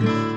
Thank you.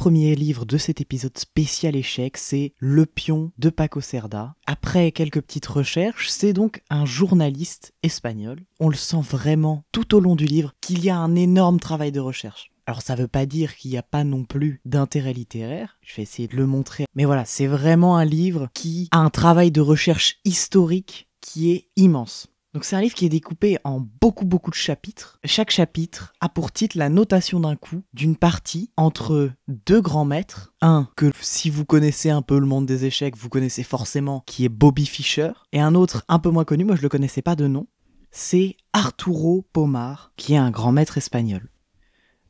premier livre de cet épisode spécial échec, c'est Le Pion de Paco Cerda. Après quelques petites recherches, c'est donc un journaliste espagnol. On le sent vraiment tout au long du livre qu'il y a un énorme travail de recherche. Alors ça ne veut pas dire qu'il n'y a pas non plus d'intérêt littéraire, je vais essayer de le montrer, mais voilà, c'est vraiment un livre qui a un travail de recherche historique qui est immense. Donc c'est un livre qui est découpé en beaucoup beaucoup de chapitres. Chaque chapitre a pour titre la notation d'un coup d'une partie entre deux grands maîtres. Un que si vous connaissez un peu le monde des échecs, vous connaissez forcément, qui est Bobby Fischer, et un autre un peu moins connu, moi je le connaissais pas de nom, c'est Arturo Pomar, qui est un grand maître espagnol.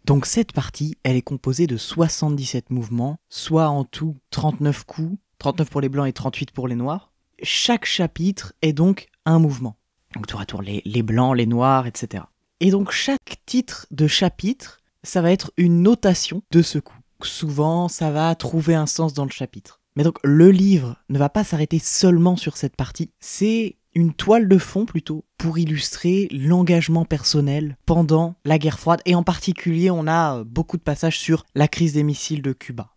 Donc cette partie, elle est composée de 77 mouvements, soit en tout 39 coups, 39 pour les blancs et 38 pour les noirs. Chaque chapitre est donc un mouvement. Donc tour à tour les, blancs, les noirs, etc. Et donc chaque titre de chapitre, ça va être une notation de ce coup. Souvent, ça va trouver un sens dans le chapitre. Mais donc le livre ne va pas s'arrêter seulement sur cette partie, c'est une toile de fond plutôt pour illustrer l'engagement personnel pendant la guerre froide et en particulier on a beaucoup de passages sur la crise des missiles de Cuba.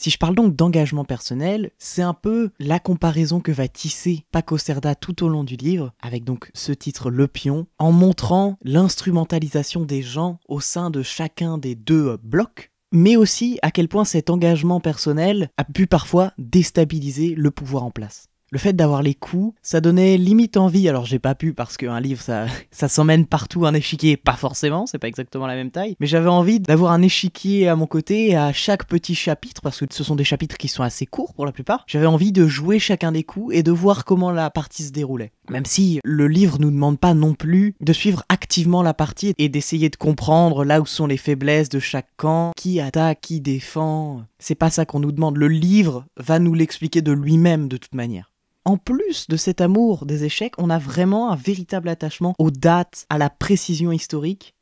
Si je parle donc d'engagement personnel, c'est un peu la comparaison que va tisser Paco Cerda tout au long du livre, avec donc ce titre Le Pion, en montrant l'instrumentalisation des gens au sein de chacun des deux blocs, mais aussi à quel point cet engagement personnel a pu parfois déstabiliser le pouvoir en place le fait d'avoir les coups, ça donnait limite envie. Alors j'ai pas pu parce qu'un livre ça, ça s'emmène partout, un échiquier, pas forcément, c'est pas exactement la même taille. Mais j'avais envie d'avoir un échiquier à mon côté à chaque petit chapitre parce que ce sont des chapitres qui sont assez courts pour la plupart. J'avais envie de jouer chacun des coups et de voir comment la partie se déroulait. Même si le livre nous demande pas non plus de suivre activement la partie et d'essayer de comprendre là où sont les faiblesses de chaque camp, qui attaque, qui défend. C'est pas ça qu'on nous demande. Le livre va nous l'expliquer de lui-même de toute manière. En plus de cet amour des échecs, on a vraiment un véritable attachement aux dates, à la précision historique.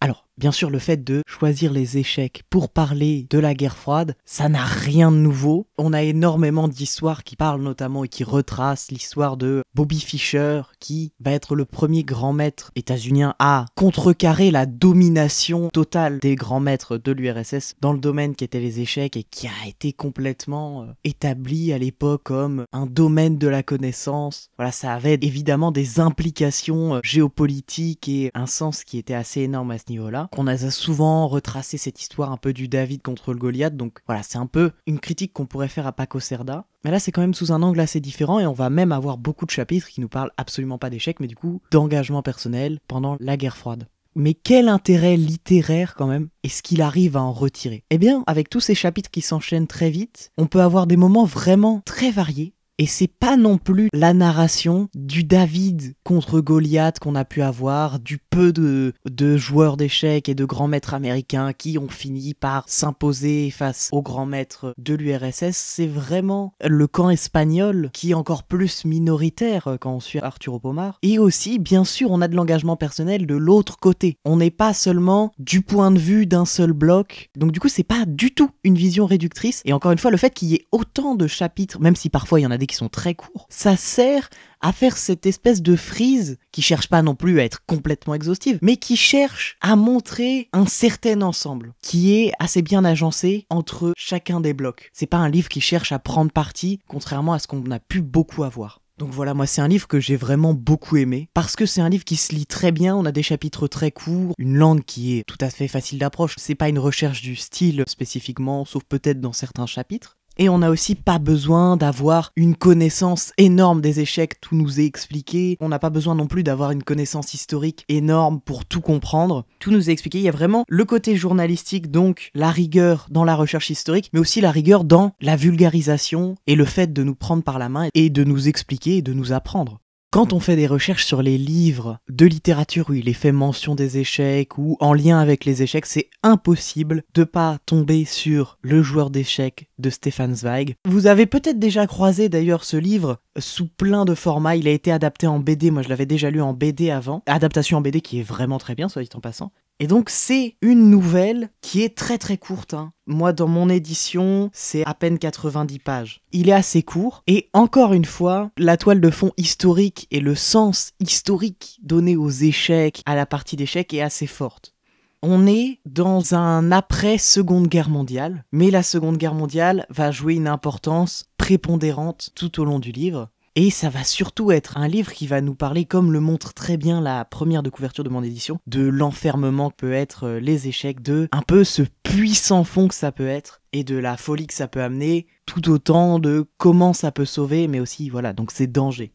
Alors, Bien sûr, le fait de choisir les échecs pour parler de la guerre froide, ça n'a rien de nouveau. On a énormément d'histoires qui parlent notamment et qui retracent l'histoire de Bobby Fischer, qui va être le premier grand maître états-unien à contrecarrer la domination totale des grands maîtres de l'URSS dans le domaine qui était les échecs et qui a été complètement euh, établi à l'époque comme un domaine de la connaissance. Voilà, ça avait évidemment des implications euh, géopolitiques et un sens qui était assez énorme à ce niveau-là qu'on a souvent retracé cette histoire un peu du David contre le Goliath, donc voilà, c'est un peu une critique qu'on pourrait faire à Paco Cerda. Mais là, c'est quand même sous un angle assez différent et on va même avoir beaucoup de chapitres qui nous parlent absolument pas d'échecs, mais du coup d'engagement personnel pendant la guerre froide. Mais quel intérêt littéraire quand même est-ce qu'il arrive à en retirer Eh bien, avec tous ces chapitres qui s'enchaînent très vite, on peut avoir des moments vraiment très variés et c'est pas non plus la narration du David contre Goliath qu'on a pu avoir, du peu de, de joueurs d'échecs et de grands maîtres américains qui ont fini par s'imposer face aux grands maîtres de l'URSS. C'est vraiment le camp espagnol qui est encore plus minoritaire quand on suit Arthur Pomar. Et aussi, bien sûr, on a de l'engagement personnel de l'autre côté. On n'est pas seulement du point de vue d'un seul bloc. Donc du coup, c'est pas du tout une vision réductrice. Et encore une fois, le fait qu'il y ait autant de chapitres, même si parfois il y en a des sont très courts, ça sert à faire cette espèce de frise qui cherche pas non plus à être complètement exhaustive, mais qui cherche à montrer un certain ensemble qui est assez bien agencé entre chacun des blocs. C'est pas un livre qui cherche à prendre parti, contrairement à ce qu'on a pu beaucoup avoir. Donc voilà, moi c'est un livre que j'ai vraiment beaucoup aimé, parce que c'est un livre qui se lit très bien, on a des chapitres très courts, une langue qui est tout à fait facile d'approche, c'est pas une recherche du style spécifiquement, sauf peut-être dans certains chapitres, et on n'a aussi pas besoin d'avoir une connaissance énorme des échecs, tout nous est expliqué. On n'a pas besoin non plus d'avoir une connaissance historique énorme pour tout comprendre. Tout nous est expliqué. Il y a vraiment le côté journalistique, donc la rigueur dans la recherche historique, mais aussi la rigueur dans la vulgarisation et le fait de nous prendre par la main et de nous expliquer et de nous apprendre. Quand on fait des recherches sur les livres de littérature où il est fait mention des échecs ou en lien avec les échecs, c'est impossible de pas tomber sur Le joueur d'échecs de Stefan Zweig. Vous avez peut-être déjà croisé d'ailleurs ce livre sous plein de formats. Il a été adapté en BD. Moi, je l'avais déjà lu en BD avant. Adaptation en BD qui est vraiment très bien, soit dit en passant. Et donc c'est une nouvelle qui est très très courte. Hein. Moi dans mon édition c'est à peine 90 pages. Il est assez court et encore une fois la toile de fond historique et le sens historique donné aux échecs, à la partie d'échecs est assez forte. On est dans un après Seconde Guerre mondiale, mais la Seconde Guerre mondiale va jouer une importance prépondérante tout au long du livre. Et ça va surtout être un livre qui va nous parler, comme le montre très bien la première de couverture de mon édition, de l'enfermement que peut être euh, les échecs, de un peu ce puissant fond que ça peut être, et de la folie que ça peut amener, tout autant de comment ça peut sauver, mais aussi, voilà, donc ces dangers.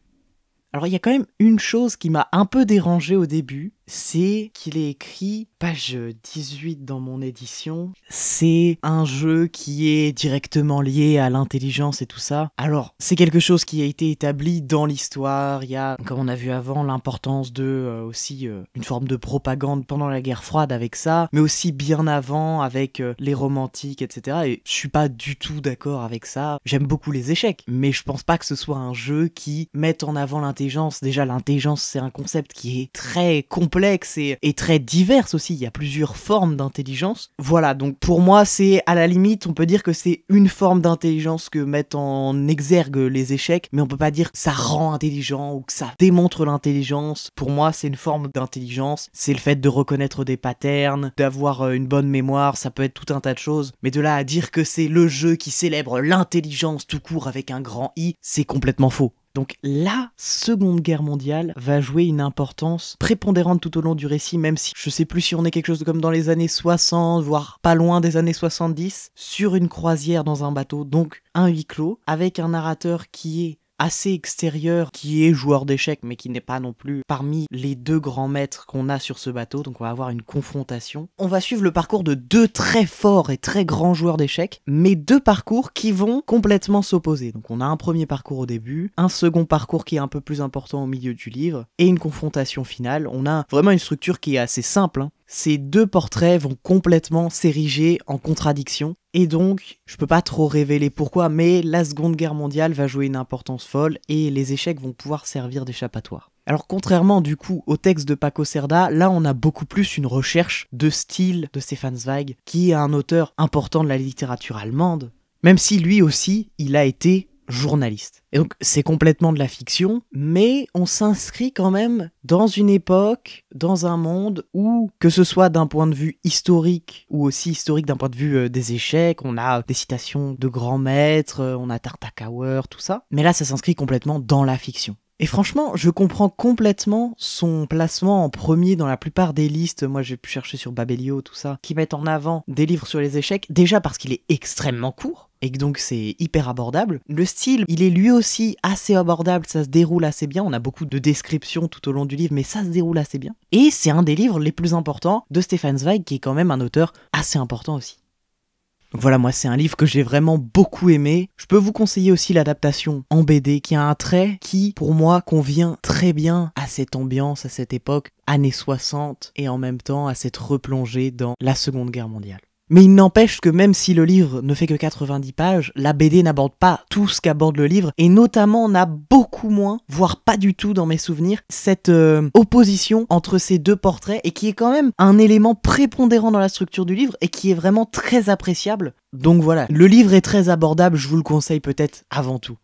Alors il y a quand même une chose qui m'a un peu dérangé au début, c'est qu'il est écrit page 18 dans mon édition. C'est un jeu qui est directement lié à l'intelligence et tout ça. Alors, c'est quelque chose qui a été établi dans l'histoire. Il y a, comme on a vu avant, l'importance de euh, aussi euh, une forme de propagande pendant la guerre froide avec ça, mais aussi bien avant avec euh, les romantiques, etc. Et je suis pas du tout d'accord avec ça. J'aime beaucoup les échecs, mais je pense pas que ce soit un jeu qui mette en avant l'intelligence. Déjà, l'intelligence, c'est un concept qui est très complexe complexe et, très diverse aussi. Il y a plusieurs formes d'intelligence. Voilà, donc pour moi, c'est à la limite, on peut dire que c'est une forme d'intelligence que mettent en exergue les échecs, mais on peut pas dire que ça rend intelligent ou que ça démontre l'intelligence. Pour moi, c'est une forme d'intelligence. C'est le fait de reconnaître des patterns, d'avoir euh, une bonne mémoire, ça peut être tout un tas de choses. Mais de là à dire que c'est le jeu qui célèbre l'intelligence tout court avec un grand I, c'est complètement faux. Donc la Seconde Guerre mondiale va jouer une importance prépondérante tout au long du récit, même si je sais plus si on est quelque chose comme dans les années 60, voire pas loin des années 70, sur une croisière dans un bateau, donc un huis clos, avec un narrateur qui est assez extérieur qui est joueur d'échecs mais qui n'est pas non plus parmi les deux grands maîtres qu'on a sur ce bateau, donc on va avoir une confrontation. On va suivre le parcours de deux très forts et très grands joueurs d'échecs, mais deux parcours qui vont complètement s'opposer. Donc on a un premier parcours au début, un second parcours qui est un peu plus important au milieu du livre, et une confrontation finale. On a vraiment une structure qui est assez simple, hein ces deux portraits vont complètement s'ériger en contradiction. Et donc, je peux pas trop révéler pourquoi, mais la Seconde Guerre mondiale va jouer une importance folle et les échecs vont pouvoir servir d'échappatoire. Alors contrairement du coup au texte de Paco Cerda, là on a beaucoup plus une recherche de style de Stefan Zweig, qui est un auteur important de la littérature allemande, même si lui aussi, il a été journaliste. Et donc c'est complètement de la fiction, mais on s'inscrit quand même dans une époque, dans un monde où, que ce soit d'un point de vue historique ou aussi historique d'un point de vue euh, des échecs, on a des citations de grands maîtres, euh, on a Tartakower, tout ça, mais là ça s'inscrit complètement dans la fiction. Et franchement, je comprends complètement son placement en premier dans la plupart des listes. Moi, j'ai pu chercher sur Babelio, tout ça, qui mettent en avant des livres sur les échecs. Déjà parce qu'il est extrêmement court et donc c'est hyper abordable. Le style, il est lui aussi assez abordable, ça se déroule assez bien, on a beaucoup de descriptions tout au long du livre, mais ça se déroule assez bien. Et c'est un des livres les plus importants de Stefan Zweig, qui est quand même un auteur assez important aussi. voilà, moi c'est un livre que j'ai vraiment beaucoup aimé. Je peux vous conseiller aussi l'adaptation en BD, qui a un trait qui, pour moi, convient très bien à cette ambiance, à cette époque, années 60, et en même temps à cette replongée dans la Seconde Guerre mondiale. Mais il n'empêche que même si le livre ne fait que 90 pages, la BD n'aborde pas tout ce qu'aborde le livre, et notamment on a beaucoup moins, voire pas du tout dans mes souvenirs, cette euh, opposition entre ces deux portraits, et qui est quand même un élément prépondérant dans la structure du livre, et qui est vraiment très appréciable. Donc voilà, le livre est très abordable, je vous le conseille peut-être avant tout.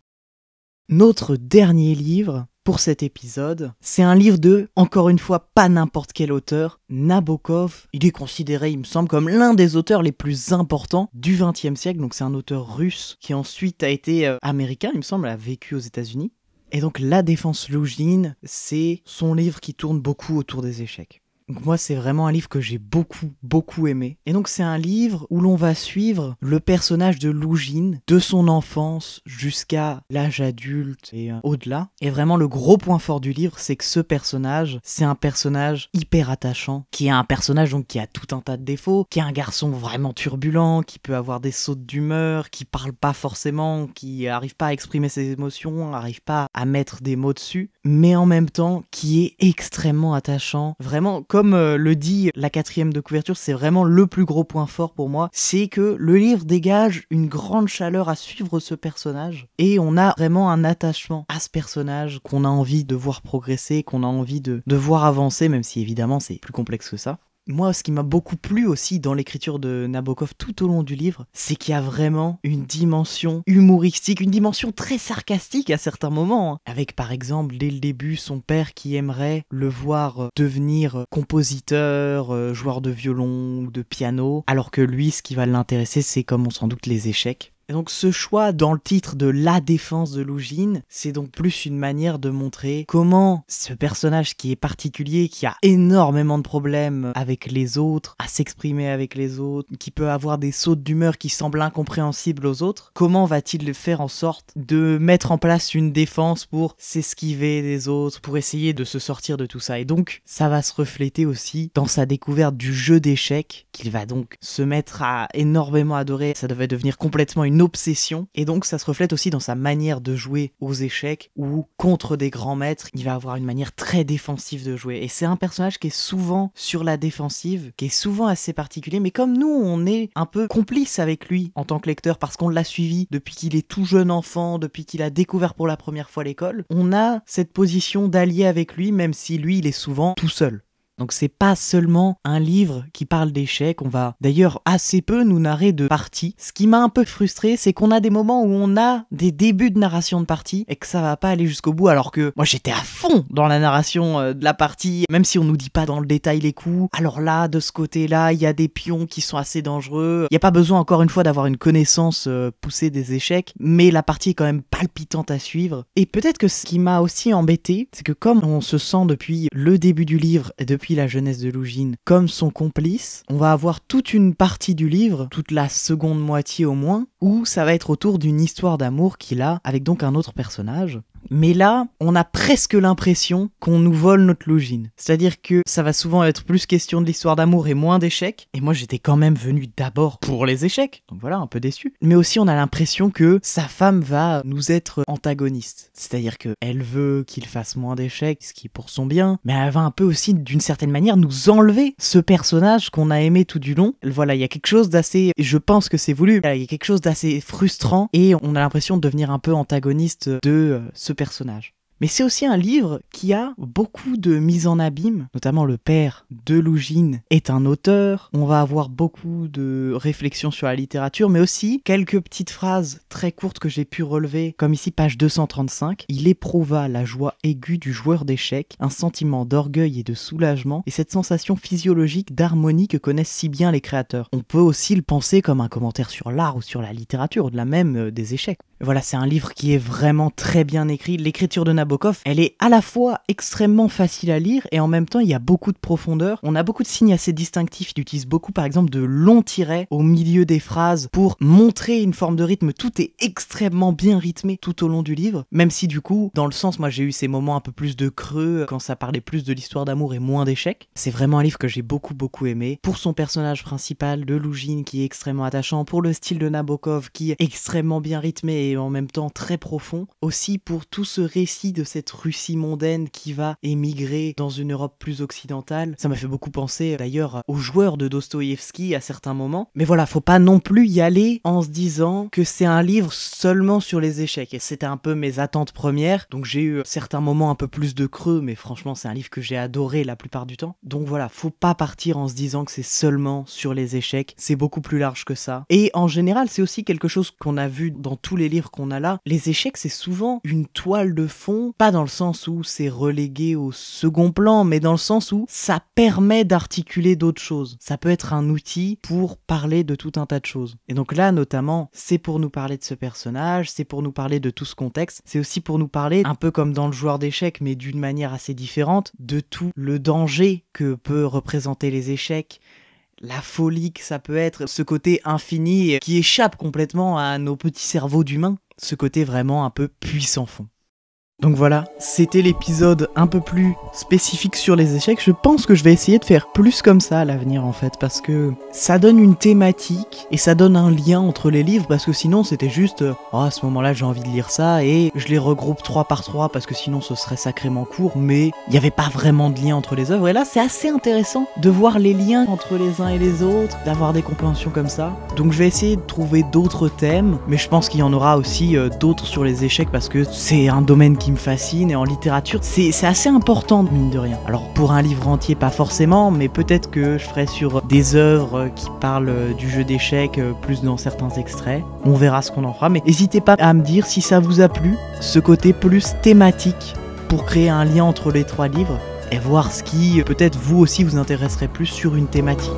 Notre dernier livre, pour cet épisode. C'est un livre de, encore une fois, pas n'importe quel auteur, Nabokov. Il est considéré, il me semble, comme l'un des auteurs les plus importants du XXe siècle. Donc c'est un auteur russe qui ensuite a été euh, américain, il me semble, a vécu aux États-Unis. Et donc La Défense Loujine, c'est son livre qui tourne beaucoup autour des échecs moi, c'est vraiment un livre que j'ai beaucoup, beaucoup aimé. Et donc, c'est un livre où l'on va suivre le personnage de Lougine, de son enfance jusqu'à l'âge adulte et euh, au-delà. Et vraiment, le gros point fort du livre, c'est que ce personnage, c'est un personnage hyper attachant, qui est un personnage donc qui a tout un tas de défauts, qui est un garçon vraiment turbulent, qui peut avoir des sautes d'humeur, qui parle pas forcément, qui arrive pas à exprimer ses émotions, arrive pas à mettre des mots dessus, mais en même temps, qui est extrêmement attachant. Vraiment, comme euh, le dit la quatrième de couverture, c'est vraiment le plus gros point fort pour moi, c'est que le livre dégage une grande chaleur à suivre ce personnage et on a vraiment un attachement à ce personnage qu'on a envie de voir progresser, qu'on a envie de, voir avancer, même si évidemment c'est plus complexe que ça moi, ce qui m'a beaucoup plu aussi dans l'écriture de Nabokov tout au long du livre, c'est qu'il y a vraiment une dimension humoristique, une dimension très sarcastique à certains moments. Hein. Avec par exemple, dès le début, son père qui aimerait le voir euh, devenir euh, compositeur, euh, joueur de violon ou de piano, alors que lui, ce qui va l'intéresser, c'est comme on s'en doute les échecs. Et donc ce choix dans le titre de la défense de Lougine, c'est donc plus une manière de montrer comment ce personnage qui est particulier, qui a énormément de problèmes avec les autres, à s'exprimer avec les autres, qui peut avoir des sautes d'humeur qui semblent incompréhensibles aux autres, comment va-t-il faire en sorte de mettre en place une défense pour s'esquiver des autres, pour essayer de se sortir de tout ça. Et donc ça va se refléter aussi dans sa découverte du jeu d'échecs, qu'il va donc se mettre à énormément adorer. Ça devait devenir complètement une obsession, et donc ça se reflète aussi dans sa manière de jouer aux échecs, ou contre des grands maîtres, il va avoir une manière très défensive de jouer. Et c'est un personnage qui est souvent sur la défensive, qui est souvent assez particulier, mais comme nous, on est un peu complice avec lui en tant que lecteur, parce qu'on l'a suivi depuis qu'il est tout jeune enfant, depuis qu'il a découvert pour la première fois l'école, on a cette position d'allier avec lui, même si lui, il est souvent tout seul. Donc c'est pas seulement un livre qui parle d'échecs, on va d'ailleurs assez peu nous narrer de parties. Ce qui m'a un peu frustré, c'est qu'on a des moments où on a des débuts de narration de partie et que ça va pas aller jusqu'au bout alors que moi j'étais à fond dans la narration euh, de la partie, même si on nous dit pas dans le détail les coups. Alors là, de ce côté-là, il y a des pions qui sont assez dangereux. Il y a pas besoin encore une fois d'avoir une connaissance euh, poussée des échecs, mais la partie est quand même palpitante à suivre. Et peut-être que ce qui m'a aussi embêté, c'est que comme on se sent depuis le début du livre et depuis la jeunesse de Lougine comme son complice, on va avoir toute une partie du livre, toute la seconde moitié au moins, où ça va être autour d'une histoire d'amour qu'il a avec donc un autre personnage. Mais là, on a presque l'impression qu'on nous vole notre logine. C'est-à-dire que ça va souvent être plus question de l'histoire d'amour et moins d'échecs. Et moi, j'étais quand même venu d'abord pour les échecs. Donc voilà, un peu déçu. Mais aussi, on a l'impression que sa femme va nous être antagoniste. C'est-à-dire qu'elle veut qu'il fasse moins d'échecs, ce qui est pour son bien. Mais elle va un peu aussi, d'une certaine manière, nous enlever ce personnage qu'on a aimé tout du long. Voilà, il y a quelque chose d'assez. Je pense que c'est voulu. Il y a quelque chose d'assez frustrant. Et on a l'impression de devenir un peu antagoniste de euh, ce personnage. Mais c'est aussi un livre qui a beaucoup de mise en abîme, notamment le père de Lougine est un auteur, on va avoir beaucoup de réflexions sur la littérature, mais aussi quelques petites phrases très courtes que j'ai pu relever, comme ici page 235, il éprouva la joie aiguë du joueur d'échecs, un sentiment d'orgueil et de soulagement, et cette sensation physiologique d'harmonie que connaissent si bien les créateurs. On peut aussi le penser comme un commentaire sur l'art ou sur la littérature, de la même euh, des échecs. Voilà, c'est un livre qui est vraiment très bien écrit, l'écriture de Nabokov, elle est à la fois extrêmement facile à lire et en même temps il y a beaucoup de profondeur. On a beaucoup de signes assez distinctifs. Il utilise beaucoup par exemple de longs tirets au milieu des phrases pour montrer une forme de rythme. Tout est extrêmement bien rythmé tout au long du livre, même si du coup, dans le sens, moi j'ai eu ces moments un peu plus de creux quand ça parlait plus de l'histoire d'amour et moins d'échecs. C'est vraiment un livre que j'ai beaucoup beaucoup aimé pour son personnage principal de Lougine qui est extrêmement attachant, pour le style de Nabokov qui est extrêmement bien rythmé et en même temps très profond, aussi pour tout ce récit de cette Russie mondaine qui va émigrer dans une Europe plus occidentale. Ça m'a fait beaucoup penser d'ailleurs aux joueurs de Dostoïevski à certains moments. Mais voilà, faut pas non plus y aller en se disant que c'est un livre seulement sur les échecs. Et c'était un peu mes attentes premières. Donc j'ai eu certains moments un peu plus de creux, mais franchement c'est un livre que j'ai adoré la plupart du temps. Donc voilà, faut pas partir en se disant que c'est seulement sur les échecs. C'est beaucoup plus large que ça. Et en général, c'est aussi quelque chose qu'on a vu dans tous les livres qu'on a là. Les échecs, c'est souvent une toile de fond pas dans le sens où c'est relégué au second plan, mais dans le sens où ça permet d'articuler d'autres choses. Ça peut être un outil pour parler de tout un tas de choses. Et donc là, notamment, c'est pour nous parler de ce personnage, c'est pour nous parler de tout ce contexte, c'est aussi pour nous parler, un peu comme dans le joueur d'échecs, mais d'une manière assez différente, de tout le danger que peut représenter les échecs, la folie que ça peut être, ce côté infini qui échappe complètement à nos petits cerveaux d'humains, ce côté vraiment un peu puissant fond. Donc voilà, c'était l'épisode un peu plus spécifique sur les échecs. Je pense que je vais essayer de faire plus comme ça à l'avenir en fait, parce que ça donne une thématique et ça donne un lien entre les livres, parce que sinon c'était juste, oh, à ce moment-là j'ai envie de lire ça et je les regroupe trois par trois parce que sinon ce serait sacrément court, mais il n'y avait pas vraiment de lien entre les œuvres. Et là c'est assez intéressant de voir les liens entre les uns et les autres, d'avoir des compréhensions comme ça. Donc je vais essayer de trouver d'autres thèmes, mais je pense qu'il y en aura aussi euh, d'autres sur les échecs parce que c'est un domaine qui me fascine et en littérature, c'est assez important, mine de rien. Alors pour un livre entier, pas forcément, mais peut-être que je ferai sur des œuvres qui parlent du jeu d'échecs euh, plus dans certains extraits. On verra ce qu'on en fera, mais n'hésitez pas à me dire si ça vous a plu, ce côté plus thématique pour créer un lien entre les trois livres et voir ce qui euh, peut-être vous aussi vous intéresserait plus sur une thématique.